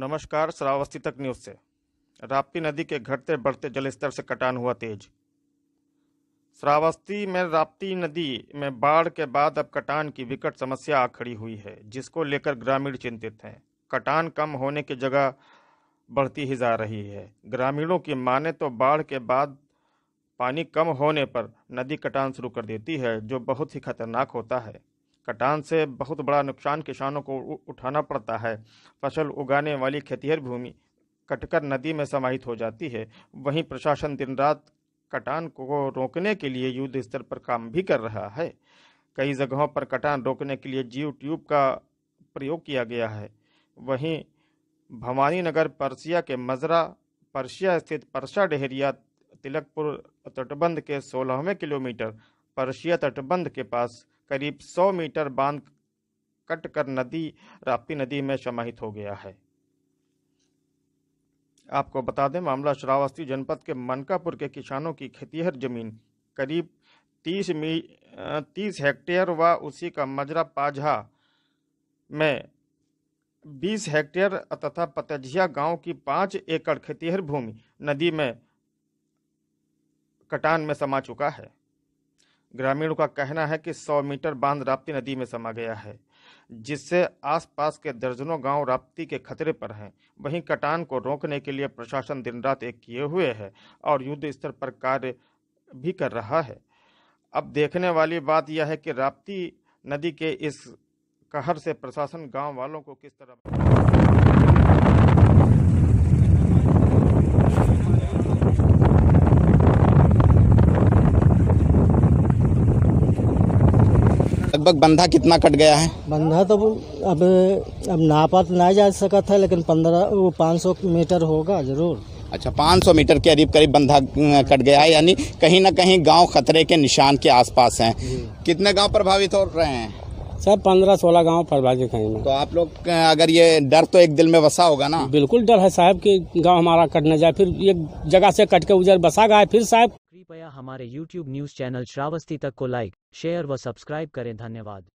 नमस्कार श्रावस्ती तक न्यूज से राप्ती नदी के घटते बढ़ते जलस्तर से कटान हुआ तेज श्रावस्ती में राप्ती नदी में बाढ़ के बाद अब कटान की विकट समस्या आ खड़ी हुई है जिसको लेकर ग्रामीण चिंतित हैं कटान कम होने की जगह बढ़ती ही जा रही है ग्रामीणों की माने तो बाढ़ के बाद पानी कम होने पर नदी कटान शुरू कर देती है जो बहुत ही खतरनाक होता है कटान से बहुत बड़ा नुकसान किसानों को उठाना पड़ता है फसल उगाने वाली खेतिहर भूमि कटकर नदी में समाहित हो जाती है वहीं प्रशासन दिन रात कटान को रोकने के लिए युद्ध स्तर पर काम भी कर रहा है कई जगहों पर कटान रोकने के लिए जीव ट्यूब का प्रयोग किया गया है वहीं भवानी नगर परसिया के मजरा परसिया स्थित परसा डेहरिया तिलकपुर तटबंध के सोलहवें किलोमीटर पर्शिया तटबंध के पास करीब 100 मीटर बांध कटकर नदी राप्ती नदी में समाहित हो गया है आपको बता दें मामला श्रावस्ती जनपद के मनकापुर के किसानों की खेतीहर जमीन करीब 30 मी तीस हेक्टेयर व उसी का मजरा पाझा में 20 हेक्टेयर तथा पतझिया गांव की पांच एकड़ खेतीहर भूमि नदी में कटान में समा चुका है ग्रामीणों का कहना है कि 100 मीटर बांध राप्ती नदी में समा गया है जिससे आसपास के दर्जनों गांव राप्ती के खतरे पर हैं वहीं कटान को रोकने के लिए प्रशासन दिन रात एक किए हुए है और युद्ध स्तर पर कार्य भी कर रहा है अब देखने वाली बात यह है कि राप्ती नदी के इस कहर से प्रशासन गांव वालों को किस तरह लगभग बंधा कितना कट गया है बंधा तो अब अब नापा तो नहीं जा सका था लेकिन पंद्रह वो पाँच सौ मीटर होगा जरूर अच्छा 500 मीटर के करीब करीब बंधा अं, कट गया है यानी कहीं ना कहीं गांव खतरे के निशान के आसपास हैं कितने गांव प्रभावित हो रहे हैं सर पंद्रह सोलह गांव प्रभावित हैं तो आप लोग अं, अगर ये डर तो एक दिल में बसा होगा ना बिल्कुल डर है साहब कि गांव हमारा कट न जाए फिर एक जगह से कट के उधर बसा गया फिर साहब कृपया हमारे यूट्यूब न्यूज़ चैनल श्रावस्ती तक को लाइक शेयर व सब्सक्राइब करें धन्यवाद